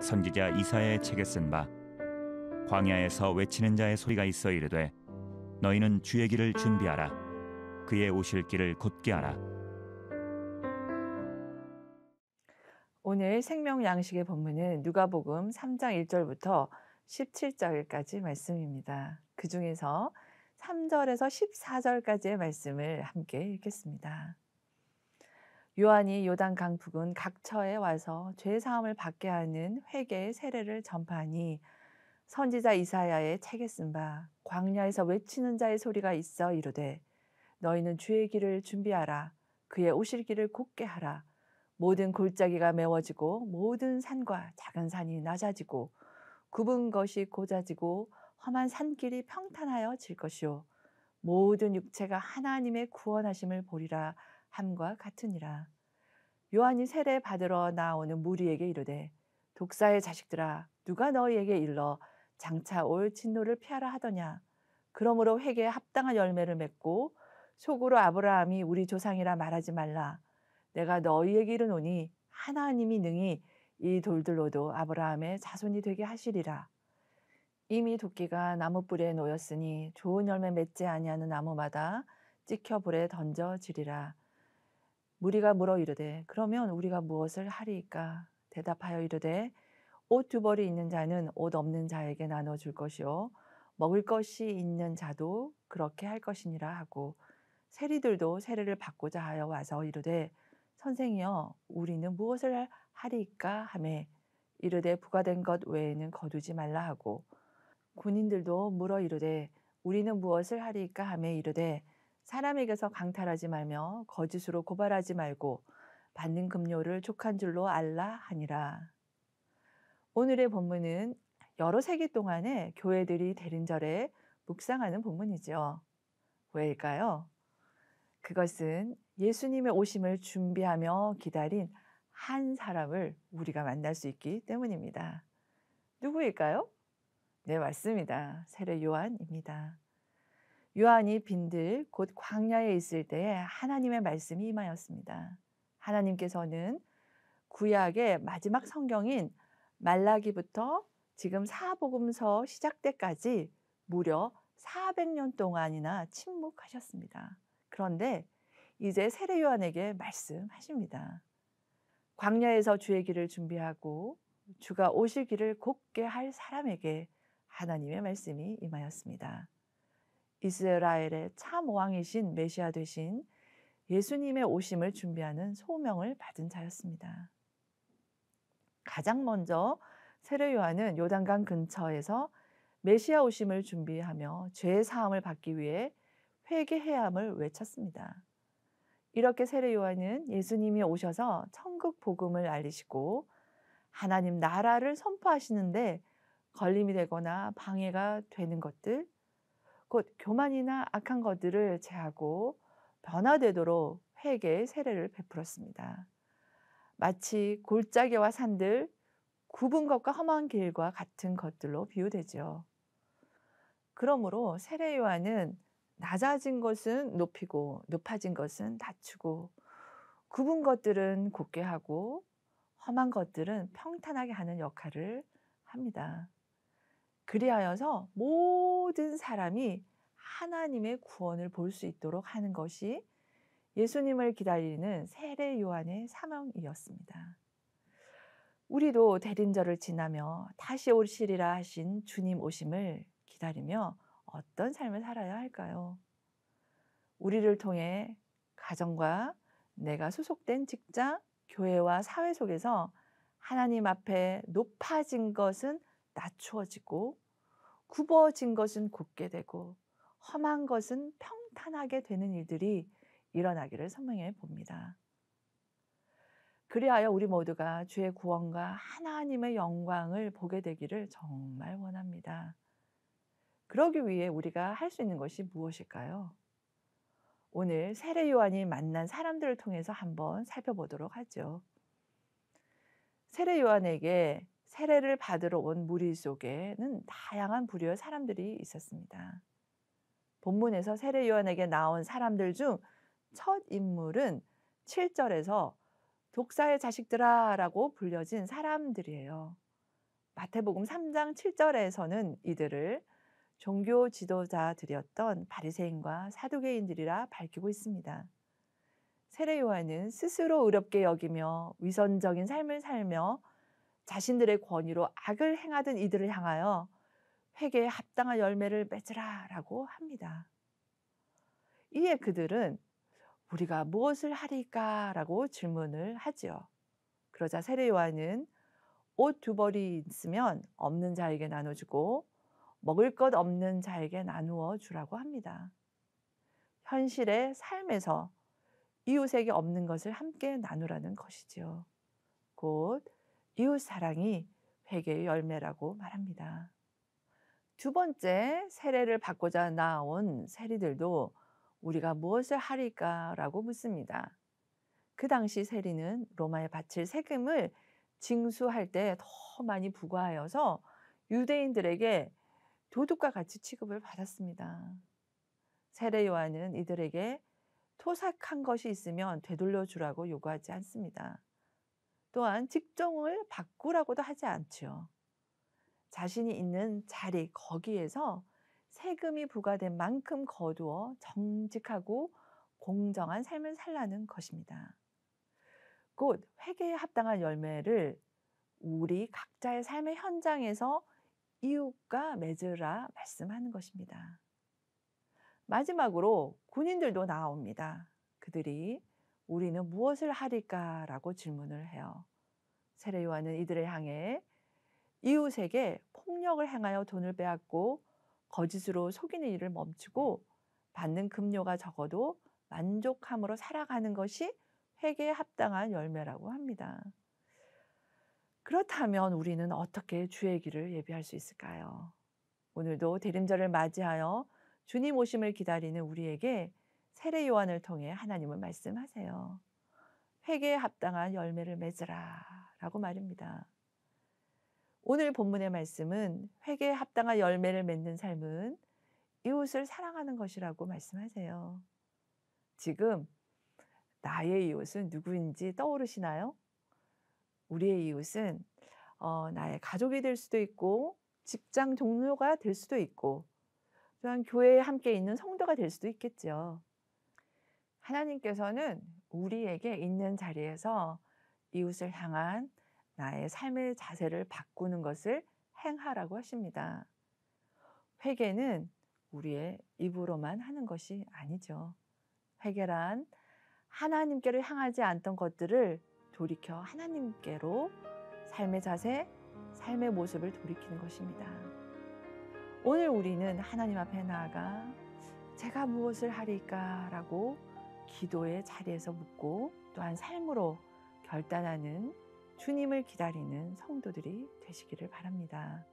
선지자 이사의 책에 쓴 바 광야에서 외치는 자의 소리가 있어 이르되 너희는 주의 길을 준비하라 그의 오실 길을 곧게 하라 오늘 생명 양식의 본문은 누가복음 3장 1절부터 17절까지 말씀입니다. 그 중에서 3절에서 14절까지의 말씀을 함께 읽겠습니다. 요한이 요단 강북은 각처에 와서 죄 사함을 받게 하는 회개의 세례를 전파하니 선지자 이사야의 책에 쓴 바 광야에서 외치는 자의 소리가 있어 이르되 너희는 주의 길을 준비하라 그의 오실 길을 곱게 하라 모든 골짜기가 메워지고 모든 산과 작은 산이 낮아지고 굽은 것이 고자지고 험한 산길이 평탄하여 질 것이요 모든 육체가 하나님의 구원하심을 보리라 함과 같으니라. 요한이 세례 받으러 나오는 무리에게 이르되 독사의 자식들아 누가 너희에게 일러 장차 올 진노를 피하라 하더냐 그러므로 회개에 합당한 열매를 맺고 속으로 아브라함이 우리 조상이라 말하지 말라 내가 너희에게 이르노니 하나님이 능히 이 돌들로도 아브라함의 자손이 되게 하시리라 이미 도끼가 나무뿌리에 놓였으니 좋은 열매 맺지 아니하는 나무마다 찍혀 불에 던져지리라 무리가 물어 이르되 그러면 우리가 무엇을 하리이까 대답하여 이르되 옷 두 벌이 있는 자는 옷 없는 자에게 나눠 줄 것이요 먹을 것이 있는 자도 그렇게 할 것이니라 하고 세리들도 세례를 받고자 하여 와서 이르되 선생이여 우리는 무엇을 하리까 하매 이르되 부과된 것 외에는 거두지 말라 하고 군인들도 물어 이르되 우리는 무엇을 하리까 하매 이르되 사람에게서 강탈하지 말며 거짓으로 고발하지 말고 받는 급료를 족한 줄로 알라 하니라. 오늘의 본문은 여러 세기 동안에 교회들이 대린절에 묵상하는 본문이지 왜일까요? 그것은 예수님의 오심을 준비하며 기다린 한 사람을 우리가 만날 수 있기 때문입니다. 누구일까요? 네, 맞습니다. 세례 요한입니다. 요한이 빈들 곧 광야에 있을 때에 하나님의 말씀이 임하였습니다. 하나님께서는 구약의 마지막 성경인 말라기부터 지금 사복음서 시작 때까지 무려 400년 동안이나 침묵하셨습니다. 그런데 이제 세례 요한에게 말씀하십니다. 광야에서 주의 길을 준비하고 주가 오실 길을 곱게 할 사람에게 하나님의 말씀이 임하였습니다. 이스라엘의 참 왕이신 메시아 되신 예수님의 오심을 준비하는 소명을 받은 자였습니다. 가장 먼저 세례 요한은 요단강 근처에서 메시아 오심을 준비하며 죄 사함을 받기 위해 회개해야 함을 외쳤습니다. 이렇게 세례 요한은 예수님이 오셔서 천국 복음을 알리시고 하나님 나라를 선포하시는데 걸림이 되거나 방해가 되는 것들 곧 교만이나 악한 것들을 제하고 변화되도록 회개의 세례를 베풀었습니다. 마치 골짜기와 산들, 굽은 것과 험한 길과 같은 것들로 비유되죠. 그러므로 세례 요한은 낮아진 것은 높이고 높아진 것은 낮추고 굽은 것들은 곱게 하고 험한 것들은 평탄하게 하는 역할을 합니다. 그리하여서 모든 사람이 하나님의 구원을 볼 수 있도록 하는 것이 예수님을 기다리는 세례 요한의 사명이었습니다. 우리도 대림절을 지나며 다시 오시리라 하신 주님 오심을 기다리며 어떤 삶을 살아야 할까요? 우리를 통해 가정과 내가 소속된 직장, 교회와 사회 속에서 하나님 앞에 높아진 것은 낮추어지고 굽어진 것은 곱게 되고 험한 것은 평탄하게 되는 일들이 일어나기를 선명해 봅니다. 그리하여 우리 모두가 주의 구원과 하나님의 영광을 보게 되기를 정말 원합니다. 그러기 위해 우리가 할 수 있는 것이 무엇일까요? 오늘 세례 요한이 만난 사람들을 통해서 한번 살펴보도록 하죠. 세례 요한에게 세례를 받으러 온 무리 속에는 다양한 부류의 사람들이 있었습니다. 본문에서 세례 요한에게 나온 사람들 중 첫 인물은 7절에서 독사의 자식들아라고 불려진 사람들이에요. 마태복음 3장 7절에서는 이들을 종교 지도자들이었던 바리새인과 사두개인들이라 밝히고 있습니다. 세례 요한은 스스로 의롭게 여기며 위선적인 삶을 살며 자신들의 권위로 악을 행하던 이들을 향하여 회개에 합당한 열매를 맺으라라고 합니다. 이에 그들은 우리가 무엇을 하리까라고 질문을 하지요. 그러자 세례 요한은 옷 두 벌이 있으면 없는 자에게 나눠주고 먹을 것 없는 자에게 나누어 주라고 합니다. 현실의 삶에서 이웃에게 없는 것을 함께 나누라는 것이지요. 곧 이웃 사랑이 회개의 열매라고 말합니다. 두 번째 세례를 받고자 나온 세리들도 우리가 무엇을 하리까라고 묻습니다. 그 당시 세리는 로마에 바칠 세금을 징수할 때 더 많이 부과하여서 유대인들에게 도둑과 같이 취급을 받았습니다. 세례 요한은 이들에게 토삭한 것이 있으면 되돌려 주라고 요구하지 않습니다. 또한 직종을 바꾸라고도 하지 않지요. 자신이 있는 자리 거기에서 세금이 부과된 만큼 거두어 정직하고 공정한 삶을 살라는 것입니다. 곧 회개에 합당한 열매를 우리 각자의 삶의 현장에서 이웃과 맺으라 말씀하는 것입니다. 마지막으로 군인들도 나옵니다. 그들이 우리는 무엇을 하리까? 라고 질문을 해요. 세례 요한은 이들을 향해 이웃에게 폭력을 행하여 돈을 빼앗고 거짓으로 속이는 일을 멈추고 받는 급료가 적어도 만족함으로 살아가는 것이 회개에 합당한 열매라고 합니다. 그렇다면 우리는 어떻게 주의 길을 예비할 수 있을까요? 오늘도 대림절을 맞이하여 주님 오심을 기다리는 우리에게 세례 요한을 통해 하나님은 말씀하세요. 회개에 합당한 열매를 맺으라라고 말입니다. 오늘 본문의 말씀은 회개에 합당한 열매를 맺는 삶은 이웃을 사랑하는 것이라고 말씀하세요. 지금 나의 이웃은 누구인지 떠오르시나요? 우리의 이웃은 어, 나의 가족이 될 수도 있고 직장 동료가 될 수도 있고 또한 교회에 함께 있는 성도가 될 수도 있겠죠. 하나님께서는 우리에게 있는 자리에서 이웃을 향한 나의 삶의 자세를 바꾸는 것을 행하라고 하십니다. 회개는 우리의 입으로만 하는 것이 아니죠. 회개란 하나님께를 향하지 않던 것들을 돌이켜 하나님께로 삶의 자세, 삶의 모습을 돌이키는 것입니다. 오늘 우리는 하나님 앞에 나아가 제가 무엇을 하리까라고 기도의 자리에서 묻고 또한 삶으로 결단하는 주님을 기다리는 성도들이 되시기를 바랍니다.